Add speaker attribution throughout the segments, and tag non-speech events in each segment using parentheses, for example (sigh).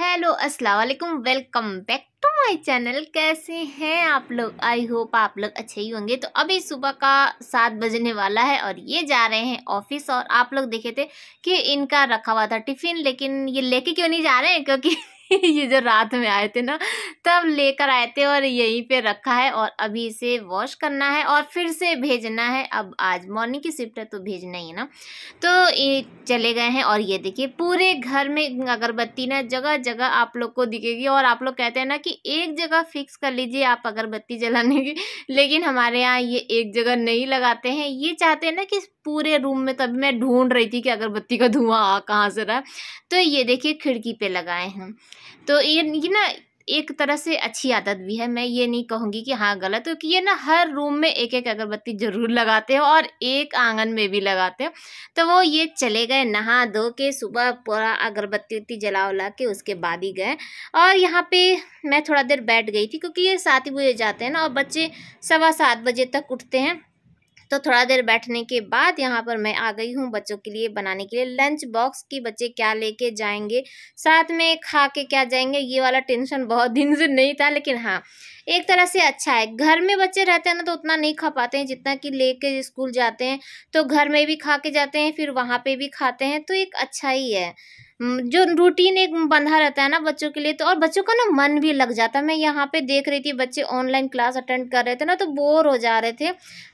Speaker 1: hello अस्सलाम वालेकुम welcome back to my channel कैसे हैं आप लोग आई होप आप लोग अच्छे ही होंगे तो अभी सुबह का सात बजने वाला है और ये जा रहे हैं ऑफिस और आप लोग देखे थे कि इनका रखा हुआ था टिफ़िन लेकिन ये लेके क्यों नहीं जा रहे हैं क्योंकि (laughs) ये जो रात में आए थे ना तब लेकर आए थे और यहीं पे रखा है और अभी इसे वॉश करना है और फिर से भेजना है अब आज मॉर्निंग की शिफ्ट है तो भेजना ही है ना तो ये चले गए हैं और ये देखिए पूरे घर में अगरबत्ती ना जगह जगह आप लोग को दिखेगी और आप लोग कहते हैं ना कि एक जगह फिक्स कर लीजिए आप अगरबत्ती जलाने की लेकिन हमारे यहाँ ये एक जगह नहीं लगाते हैं ये चाहते हैं ना कि पूरे रूम में तभी मैं ढूंढ रही थी कि अगरबत्ती का धुआं आ कहाँ से रहा तो ये देखिए खिड़की पे लगाए हैं तो ये ये ना एक तरह से अच्छी आदत भी है मैं ये नहीं कहूँगी कि हाँ गलत क्योंकि ये ना हर रूम में एक एक अगरबत्ती ज़रूर लगाते हैं और एक आंगन में भी लगाते हैं तो वो ये चले गए नहा धो के सुबह पूरा अगरबत्ती उत्ती जला उला के उसके बाद ही गए और यहाँ पे मैं थोड़ा देर बैठ गई थी क्योंकि ये साथ ही बुझे जाते हैं ना और बच्चे सवा सात बजे तक उठते हैं तो थोड़ा देर बैठने के बाद यहाँ पर मैं आ गई हूँ बच्चों के लिए बनाने के लिए लंच बॉक्स की बच्चे क्या लेके जाएंगे साथ में खा के क्या जाएंगे ये वाला टेंशन बहुत दिन से नहीं था लेकिन हाँ एक तरह से अच्छा है घर में बच्चे रहते हैं ना तो उतना नहीं खा पाते हैं जितना कि कर स्कूल जाते हैं तो घर में भी खा के जाते हैं फिर वहाँ पे भी खाते हैं तो एक अच्छा ही है हम्म, जो रूटीन एक बंधा रहता है ना बच्चों के लिए तो और बच्चों का ना मन भी लग जाता है मैं यहाँ पे देख रही थी बच्चे ऑनलाइन क्लास अटेंड कर रहे थे ना तो बोर हो जा रहे थे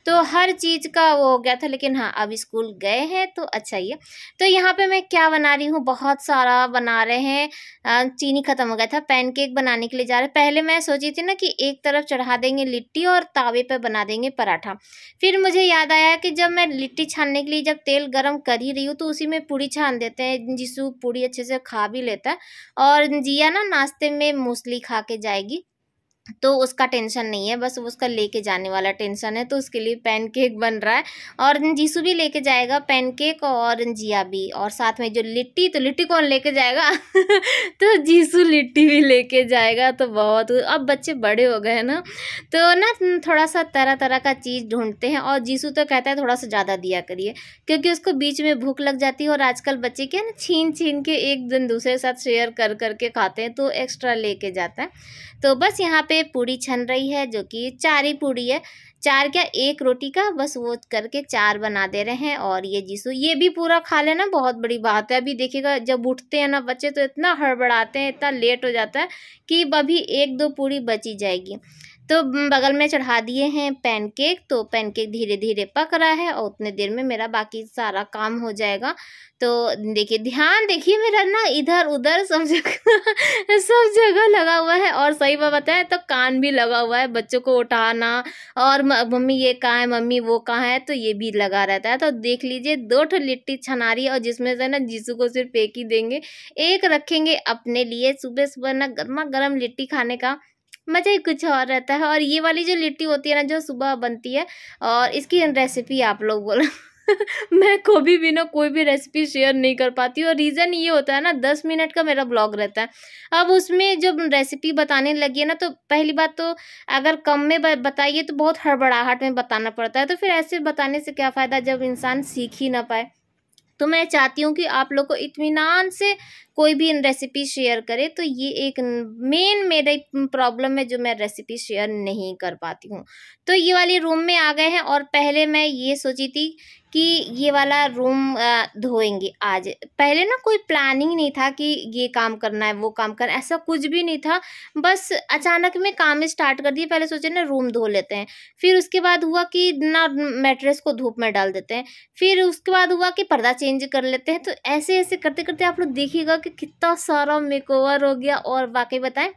Speaker 1: तो हर चीज़ का वो हो गया था लेकिन हाँ अब स्कूल गए हैं तो अच्छा ही है तो यहाँ पे मैं क्या बना रही हूँ बहुत सारा बना रहे हैं चीनी ख़त्म हो गया था पैनकेक बनाने के लिए जा रहे पहले मैं सोची थी ना कि एक तरफ चढ़ा देंगे लिट्टी और तावे पर बना देंगे पराठा फिर मुझे याद आया कि जब मैं लिट्टी छानने के लिए जब तेल गर्म कर ही रही हूँ तो उसी में पूड़ी छान देते हैं जिसू पूरी अच्छे से खा भी लेता है और जिया ना नाश्ते में मूसली खा के जाएगी तो उसका टेंशन नहीं है बस उसका लेके जाने वाला टेंशन है तो उसके लिए पैनकेक बन रहा है और जीसू भी लेके जाएगा पैनकेक और जिया भी और साथ में जो लिट्टी तो लिट्टी कौन लेके जाएगा (laughs) तो जीसू लिट्टी भी लेके जाएगा तो बहुत अब बच्चे बड़े हो गए ना तो ना थोड़ा सा तरह तरह का चीज़ ढूंढते हैं और जीसू तो कहता है थोड़ा सा ज़्यादा दिया करिए क्योंकि उसको बीच में भूख लग जाती है और आजकल बच्चे क्या ना छीन छीन के एक दिन दूसरे के साथ शेयर कर करके खाते हैं तो एक्स्ट्रा लेके जाता है तो बस यहाँ पे पूड़ी छन रही है जो कि चार ही पूड़ी है चार क्या एक रोटी का बस वो करके चार बना दे रहे हैं और ये जीसू ये भी पूरा खा लेना बहुत बड़ी बात है अभी देखिएगा जब उठते हैं ना बच्चे तो इतना हड़बड़ाते हैं इतना लेट हो जाता है कि अभी एक दो पूड़ी बची जाएगी तो बगल में चढ़ा दिए हैं पैनकेक तो पैनकेक धीरे धीरे पक रहा है और उतने देर में मेरा बाकी सारा काम हो जाएगा तो देखिए ध्यान देखिए मेरा ना इधर उधर सब जगह सब जगह लगा हुआ है और सही बात बताए तो कान भी लगा हुआ है बच्चों को उठाना और मम्मी ये कहाँ है मम्मी वो कहाँ है तो ये भी लगा रहता है तो देख लीजिए दो ठो लिट्टी छनारी और जिसमें से ना जीसू को सिर्फ एक ही देंगे एक रखेंगे अपने लिए सुबह सुबह ना गर्मा गर्म लिट्टी खाने का मज़ा ही कुछ और रहता है और ये वाली जो लिट्टी होती है ना जो सुबह बनती है और इसकी रेसिपी आप लोग बोलो (laughs) मैं कभी भी ना कोई भी रेसिपी शेयर नहीं कर पाती और रीज़न ये होता है ना दस मिनट का मेरा ब्लॉग रहता है अब उसमें जब रेसिपी बताने लगी है ना तो पहली बात तो अगर कम में बताइए तो बहुत हड़बड़ाहट में बताना पड़ता है तो फिर ऐसे बताने से क्या फ़ायदा जब इंसान सीख ही ना पाए तो मैं चाहती हूँ कि आप लोग को इतमान से कोई भी रेसिपी शेयर करे तो ये एक मेन मेरा प्रॉब्लम है जो मैं रेसिपी शेयर नहीं कर पाती हूँ तो ये वाली रूम में आ गए हैं और पहले मैं ये सोची थी कि ये वाला रूम धोएंगे आज पहले ना कोई प्लानिंग नहीं था कि ये काम करना है वो काम करना है ऐसा कुछ भी नहीं था बस अचानक में काम स्टार्ट कर दिए पहले सोचे ना रूम धो लेते हैं फिर उसके बाद हुआ कि ना मैट्रेस को धूप में डाल देते हैं फिर उसके बाद हुआ कि पर्दा चेंज कर लेते हैं तो ऐसे ऐसे करते करते आप लोग देखिएगा कि कितना सारा मेकओवर हो गया और वाकई बताएं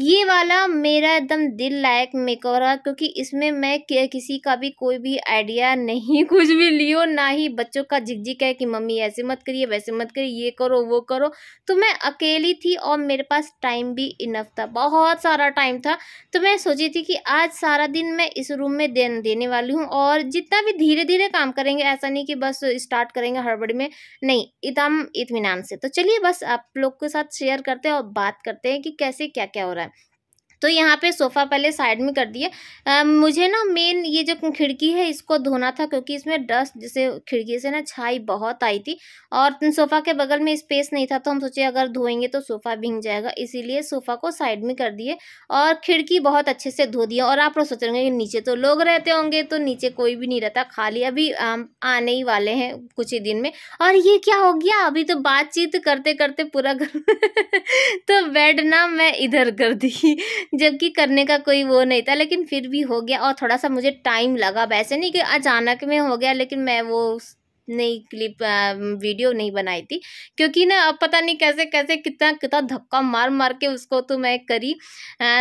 Speaker 1: ये वाला मेरा एकदम दिल लायक मेकओवर है क्योंकि इसमें मैं किसी का भी कोई भी आइडिया नहीं (laughs) कुछ भी लियो ना ही बच्चों का झिकझिक है कि मम्मी ऐसे मत करिए वैसे मत करिए ये करो वो करो तो मैं अकेली थी और मेरे पास टाइम भी इनफ था बहुत सारा टाइम था तो मैं सोची थी कि आज सारा दिन मैं इस रूम में देन देने वाली हूँ और जितना भी धीरे धीरे काम करेंगे ऐसा नहीं कि बस स्टार्ट करेंगे हड़बड़ी में नहीं इतम इतमान से तो चलिए बस आप लोग के साथ शेयर करते हैं और बात करते हैं कि कैसे क्या क्या हो रहा है तो यहाँ पे सोफ़ा पहले साइड में कर दिए मुझे ना मेन ये जो खिड़की है इसको धोना था क्योंकि इसमें डस्ट जैसे खिड़की से ना छाई बहुत आई थी और सोफ़ा के बगल में स्पेस नहीं था तो हम सोचे अगर धोएंगे तो सोफ़ा भींग जाएगा इसीलिए सोफ़ा को साइड में कर दिए और खिड़की बहुत अच्छे से धो दिया और आप लोग सोच रहे कि नीचे तो लोग रहते होंगे तो नीचे कोई भी नहीं रहता खाली अभी आने ही वाले हैं कुछ ही दिन में और ये क्या हो गया अभी तो बातचीत करते करते पूरा घर (laughs) तो बेड ना मैं इधर कर दी जबकि करने का कोई वो नहीं था लेकिन फिर भी हो गया और थोड़ा सा मुझे टाइम लगा वैसे नहीं कि अचानक में हो गया लेकिन मैं वो नई क्लिप वीडियो नहीं बनाई थी क्योंकि ना अब पता नहीं कैसे कैसे कितना कितना धक्का मार मार के उसको तो मैं करी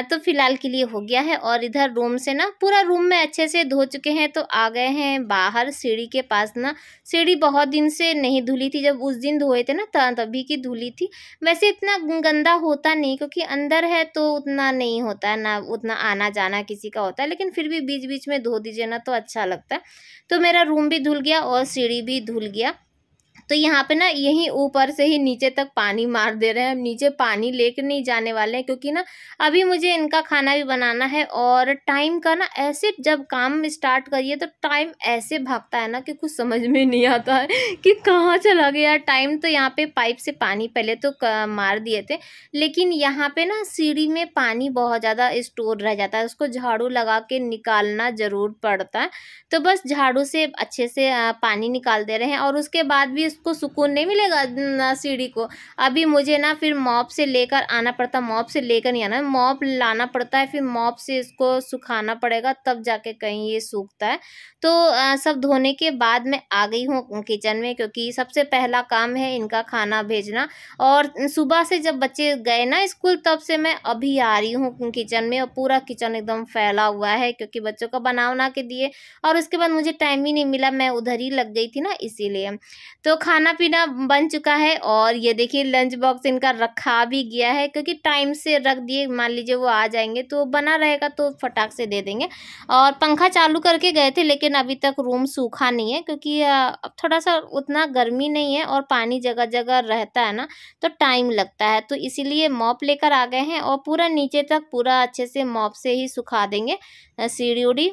Speaker 1: तो फ़िलहाल के लिए हो गया है और इधर रूम से ना पूरा रूम में अच्छे से धो चुके हैं तो आ गए हैं बाहर सीढ़ी के पास ना सीढ़ी बहुत दिन से नहीं धुली थी जब उस दिन धोए थे ना तभी की धुली थी वैसे इतना गंदा होता नहीं क्योंकि अंदर है तो उतना नहीं होता है ना उतना आना जाना किसी का होता है लेकिन फिर भी बीच बीच में धो दीजिए ना तो अच्छा लगता है तो मेरा रूम भी धुल गया और सीढ़ी भी भी धुल गया तो यहाँ पे ना यहीं ऊपर से ही नीचे तक पानी मार दे रहे हैं नीचे पानी लेकर नहीं जाने वाले हैं क्योंकि ना अभी मुझे इनका खाना भी बनाना है और टाइम का ना ऐसे जब काम स्टार्ट करिए तो टाइम ऐसे भागता है ना कि कुछ समझ में नहीं आता है कि कहाँ चला गया टाइम तो यहाँ पे पाइप से पानी पहले तो मार दिए थे लेकिन यहाँ पे ना सीढ़ी में पानी बहुत ज़्यादा स्टोर रह जाता है उसको झाड़ू लगा के निकालना ज़रूर पड़ता है तो बस झाड़ू से अच्छे से पानी निकाल दे रहे हैं और उसके बाद भी उसको सुकून नहीं मिलेगा ना सीढ़ी को अभी मुझे ना फिर मॉप से लेकर आना पड़ता मॉप से लेकर नहीं आना मॉप लाना पड़ता है फिर मॉप से इसको सुखाना पड़ेगा तब जाके कहीं ये सूखता है तो आ, सब धोने के बाद मैं आ गई हूँ किचन में क्योंकि सबसे पहला काम है इनका खाना भेजना और सुबह से जब बच्चे गए ना स्कूल तब से मैं अभी आ रही हूँ किचन में और पूरा किचन एकदम फैला हुआ है क्योंकि बच्चों का बना के दिए और उसके बाद मुझे टाइम ही नहीं मिला मैं उधर ही लग गई थी ना इसीलिए तो खाना पीना बन चुका है और ये देखिए लंच बॉक्स इनका रखा भी गया है क्योंकि टाइम से रख दिए मान लीजिए वो आ जाएंगे तो बना रहेगा तो फटाक से दे देंगे और पंखा चालू करके गए थे लेकिन अभी तक रूम सूखा नहीं है क्योंकि अब थोड़ा सा उतना गर्मी नहीं है और पानी जगह जगह रहता है ना तो टाइम लगता है तो इसीलिए मॉप लेकर आ गए हैं और पूरा नीचे तक पूरा अच्छे से मॉप से ही सुखा देंगे सीढ़ी उड़ी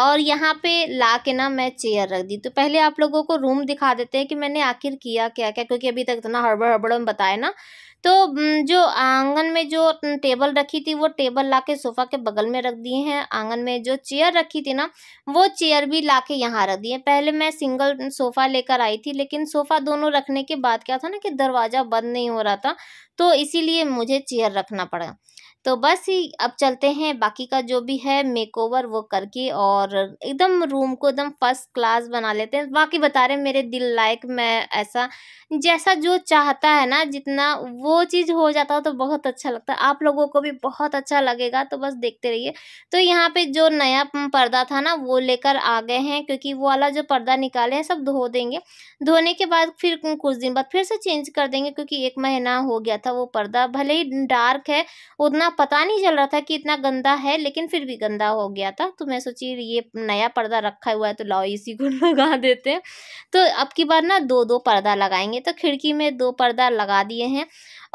Speaker 1: और यहाँ पे ला के ना मैं चेयर रख दी तो पहले आप लोगों को रूम दिखा देते हैं कि मैंने आखिर किया क्या क्या क्योंकि अभी तक इतना तो हड़बड़ हड़बड़ में बताया ना तो जो आंगन में जो टेबल रखी थी वो टेबल ला के सोफ़ा के बगल में रख दिए हैं आंगन में जो चेयर रखी थी ना वो चेयर भी ला के यहाँ रख दिए पहले मैं सिंगल सोफ़ा लेकर आई थी लेकिन सोफ़ा दोनों रखने के बाद क्या था ना कि दरवाज़ा बंद नहीं हो रहा था तो इसीलिए मुझे चेयर रखना पड़ा तो बस ही अब चलते हैं बाकी का जो भी है मेकओवर वो करके और एकदम रूम को एकदम फर्स्ट क्लास बना लेते हैं बाकी बता रहे मेरे दिल लायक मैं ऐसा जैसा जो चाहता है ना जितना वो चीज़ हो जाता हो तो बहुत अच्छा लगता है आप लोगों को भी बहुत अच्छा लगेगा तो बस देखते रहिए तो यहाँ पे जो नया पर्दा था ना वो लेकर आ गए हैं क्योंकि वो वाला जो पर्दा निकाले हैं सब धो देंगे धोने के बाद फिर कुछ दिन बाद फिर से चेंज कर देंगे क्योंकि एक महीना हो गया था वो पर्दा भले ही डार्क है उतना पता नहीं चल रहा था कि इतना गंदा है लेकिन फिर भी गंदा हो गया था तो मैं सोची ये नया पर्दा रखा हुआ है तो लाओ इसी को (laughs) लगा देते हैं तो अब की बार ना दो दो पर्दा लगाएंगे तो खिड़की में दो पर्दा लगा दिए हैं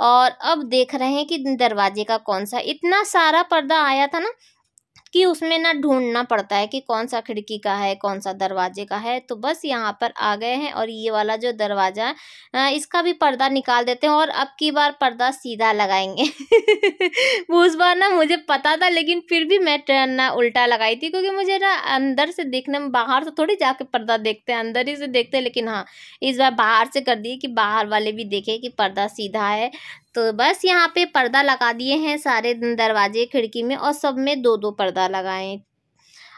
Speaker 1: और अब देख रहे हैं कि दरवाजे का कौन सा इतना सारा पर्दा आया था ना कि उसमें ना ढूंढना पड़ता है कि कौन सा खिड़की का है कौन सा दरवाजे का है तो बस यहाँ पर आ गए हैं और ये वाला जो दरवाज़ा इसका भी पर्दा निकाल देते हैं और अब की बार पर्दा सीधा लगाएंगे (laughs) वो उस बार ना मुझे पता था लेकिन फिर भी मैं ट्रेन ना उल्टा लगाई थी क्योंकि मुझे ना अंदर से देखने में बाहर से थोड़ी जाके पर्दा देखते हैं अंदर ही से देखते हैं लेकिन हाँ इस बार बाहर से कर दिए कि बाहर वाले भी देखे कि पर्दा सीधा है तो बस यहाँ पे पर्दा लगा दिए हैं सारे दरवाजे खिड़की में और सब में दो दो पर्दा लगाए हैं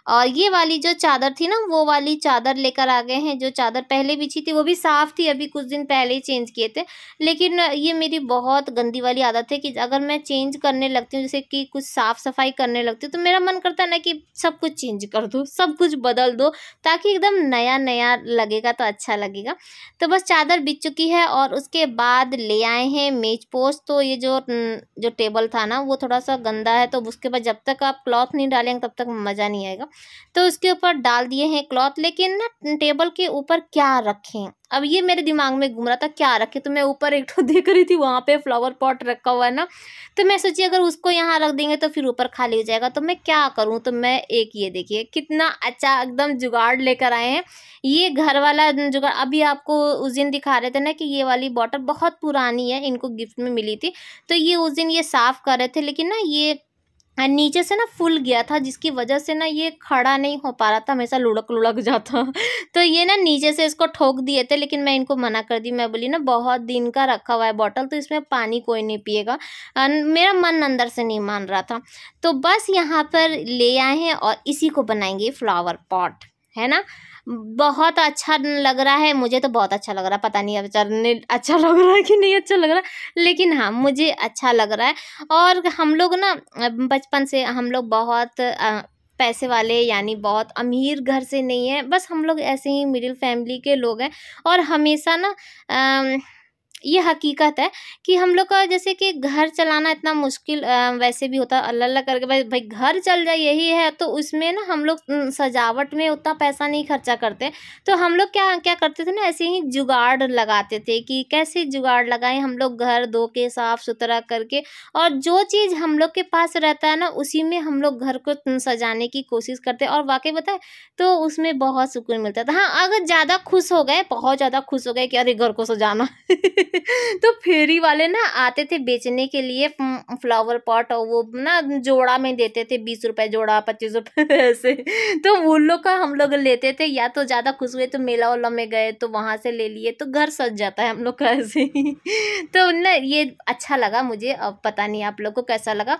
Speaker 1: और ये वाली जो चादर थी ना वो वाली चादर लेकर आ गए हैं जो चादर पहले बिछी थी वो भी साफ़ थी अभी कुछ दिन पहले ही चेंज किए थे लेकिन ये मेरी बहुत गंदी वाली आदत है कि अगर मैं चेंज करने लगती हूँ जैसे कि कुछ साफ़ सफाई करने लगती हूँ तो मेरा मन करता है ना कि सब कुछ चेंज कर दो सब कुछ बदल दो ताकि एकदम नया नया लगेगा तो अच्छा लगेगा तो बस चादर बिछ चुकी है और उसके बाद ले आए हैं मेज पोस्ट तो ये जो जो टेबल था ना वो थोड़ा सा गंदा है तो उसके बाद जब तक आप क्लॉथ नहीं डालेंगे तब तक मज़ा नहीं आएगा तो उसके ऊपर डाल दिए हैं क्लॉथ लेकिन ना टेबल के ऊपर क्या रखें अब ये मेरे दिमाग में घूम रहा था क्या रखें तो मैं ऊपर एक ठो (laughs) देख रही थी वहाँ पे फ्लावर पॉट रखा हुआ है ना तो मैं सोची अगर उसको यहाँ रख देंगे तो फिर ऊपर खाली हो जाएगा तो मैं क्या करूँ तो मैं एक ये देखिए कितना अच्छा एकदम जुगाड़ लेकर आए हैं ये घर वाला जुगाड़ अभी आपको उस दिन दिखा रहे थे ना कि ये वाली बॉटल बहुत पुरानी है इनको गिफ्ट में मिली थी तो ये उस दिन ये साफ़ कर रहे थे लेकिन ना ये नीचे से ना फुल गया था जिसकी वजह से ना ये खड़ा नहीं हो पा रहा था हमेशा लुढ़क लुढ़क जाता (laughs) तो ये ना नीचे से इसको ठोक दिए थे लेकिन मैं इनको मना कर दी मैं बोली ना बहुत दिन का रखा हुआ है बॉटल तो इसमें पानी कोई नहीं पिएगा मेरा मन अंदर से नहीं मान रहा था तो बस यहाँ पर ले आए हैं और इसी को बनाएंगे फ्लावर पॉट है ना बहुत अच्छा लग रहा है मुझे तो बहुत अच्छा लग रहा है पता नहीं अच्छा अच्छा लग रहा है कि नहीं अच्छा लग रहा लेकिन हाँ मुझे अच्छा लग रहा है और हम लोग ना बचपन से हम लोग बहुत पैसे वाले यानी बहुत अमीर घर से नहीं है बस हम लोग ऐसे ही मिडिल फैमिली के लोग हैं और हमेशा ना आ, ये हकीकत है कि हम लोग का जैसे कि घर चलाना इतना मुश्किल वैसे भी होता अल्लाह अल्लाह करके भाई भाई घर चल जाए यही है तो उसमें ना हम लोग सजावट में उतना पैसा नहीं खर्चा करते तो हम लोग क्या क्या करते थे ना ऐसे ही जुगाड़ लगाते थे कि कैसे जुगाड़ लगाएं हम लोग घर धो के साफ़ सुथरा करके और जो चीज़ हम लोग के पास रहता है ना उसी में हम लोग घर को सजाने की कोशिश करते और वाकई बताए तो उसमें बहुत सुकून मिलता था हाँ अगर ज़्यादा खुश हो गए बहुत ज़्यादा खुश हो गए कि अरे घर को सजाना (laughs) (laughs) तो फेरी वाले ना आते थे बेचने के लिए फ्लावर पॉट और वो ना जोड़ा में देते थे बीस रुपए जोड़ा पच्चीस रुपए (laughs) ऐसे तो उन लोग का हम लोग लेते थे या तो ज़्यादा खुश हुए तो मेला वाला में गए तो वहाँ से ले लिए तो घर सज जाता है हम लोग का ऐसे ही (laughs) तो ना ये अच्छा लगा मुझे अब पता नहीं आप लोग को कैसा लगा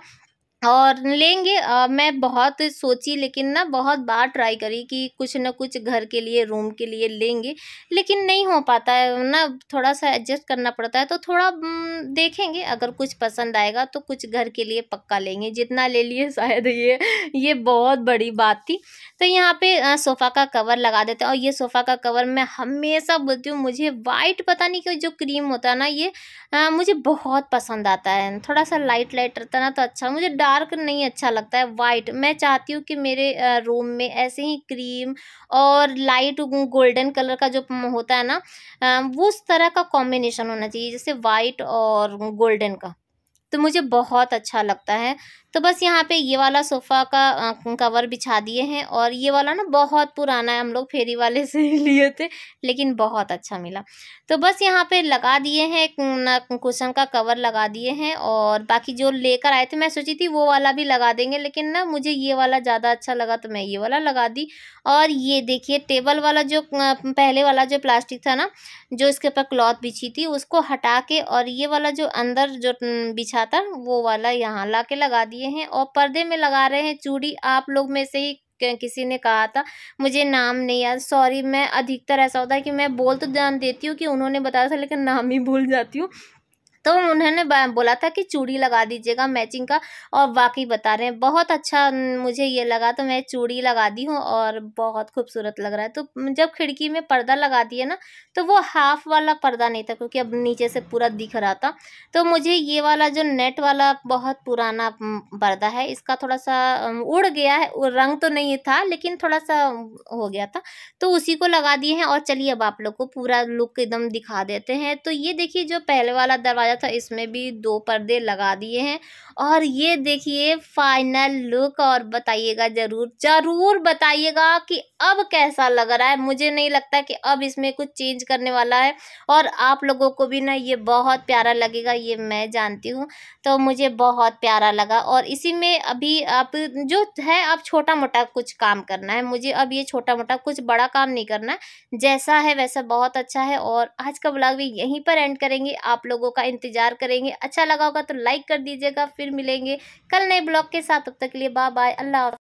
Speaker 1: और लेंगे मैं बहुत सोची लेकिन ना बहुत बार ट्राई करी कि कुछ ना कुछ घर के लिए रूम के लिए लेंगे लेकिन नहीं हो पाता है ना थोड़ा सा एडजस्ट करना पड़ता है तो थोड़ा देखेंगे अगर कुछ पसंद आएगा तो कुछ घर के लिए पक्का लेंगे जितना ले लिए (laughs) शायद ये ये बहुत बड़ी बात थी तो यहाँ पे सोफ़ा का कवर लगा देते हैं और ये सोफ़ा का कवर मैं हमेशा बोलती हूँ मुझे वाइट पता नहीं क्यों जो क्रीम होता है ना ये आ, मुझे बहुत पसंद आता है थोड़ा सा लाइट लाइट रहता ना तो अच्छा मुझे डार्क नहीं अच्छा लगता है वाइट मैं चाहती हूँ कि मेरे रूम में ऐसे ही क्रीम और लाइट गोल्डन कलर का जो होता है ना वो उस तरह का कॉम्बिनेशन होना चाहिए जैसे वाइट और गोल्डन का तो मुझे बहुत अच्छा लगता है तो बस यहाँ पे ये वाला सोफ़ा का कवर बिछा दिए हैं और ये वाला ना बहुत पुराना है हम लोग फेरी वाले (laughs) से लिए थे लेकिन बहुत अच्छा मिला तो बस यहाँ पे लगा दिए हैं कुशन का कवर लगा दिए हैं और बाकी जो लेकर आए थे मैं सोची थी वो वाला भी लगा देंगे लेकिन ना मुझे ये वाला ज़्यादा अच्छा लगा तो मैं ये वाला लगा दी और ये देखिए टेबल वाला जो पहले वाला जो प्लास्टिक था ना जो इसके ऊपर क्लॉथ बिछी थी उसको हटा के और ये वाला जो अंदर जो बिछा था वो वाला यहाँ ला के लगा दिया लिए हैं और पर्दे में लगा रहे हैं चूड़ी आप लोग में से ही किसी ने कहा था मुझे नाम नहीं याद सॉरी मैं अधिकतर ऐसा होता है कि मैं बोल तो ध्यान देती हूँ कि उन्होंने बताया था लेकिन नाम ही भूल जाती हूँ तो उन्होंने बोला था कि चूड़ी लगा दीजिएगा मैचिंग का और वाकई बता रहे हैं बहुत अच्छा मुझे ये लगा तो मैं चूड़ी लगा दी हूँ और बहुत खूबसूरत लग रहा है तो जब खिड़की में पर्दा लगा दिया ना तो वो हाफ वाला पर्दा नहीं था क्योंकि अब नीचे से पूरा दिख रहा था तो मुझे ये वाला जो नेट वाला बहुत पुराना पर्दा है इसका थोड़ा सा उड़ गया है रंग तो नहीं था लेकिन थोड़ा सा हो गया था तो उसी को लगा दिए हैं और चलिए अब आप लोग को पूरा लुक एकदम दिखा देते हैं तो ये देखिए जो पहले वाला दरवाज़ा दरवाज़ा था इसमें भी दो पर्दे लगा दिए हैं और ये देखिए फाइनल लुक और बताइएगा ज़रूर ज़रूर बताइएगा कि अब कैसा लग रहा है मुझे नहीं लगता कि अब इसमें कुछ चेंज करने वाला है और आप लोगों को भी ना ये बहुत प्यारा लगेगा ये मैं जानती हूँ तो मुझे बहुत प्यारा लगा और इसी में अभी आप जो है आप छोटा मोटा कुछ काम करना है मुझे अब ये छोटा मोटा कुछ बड़ा काम नहीं करना जैसा है वैसा बहुत अच्छा है और आज का ब्लॉग भी यहीं पर एंड करेंगे आप लोगों का इन इंतजार करेंगे अच्छा लगा होगा तो लाइक कर दीजिएगा फिर मिलेंगे कल नए ब्लॉग के साथ तब तक के लिए बाय बाय अल्लाह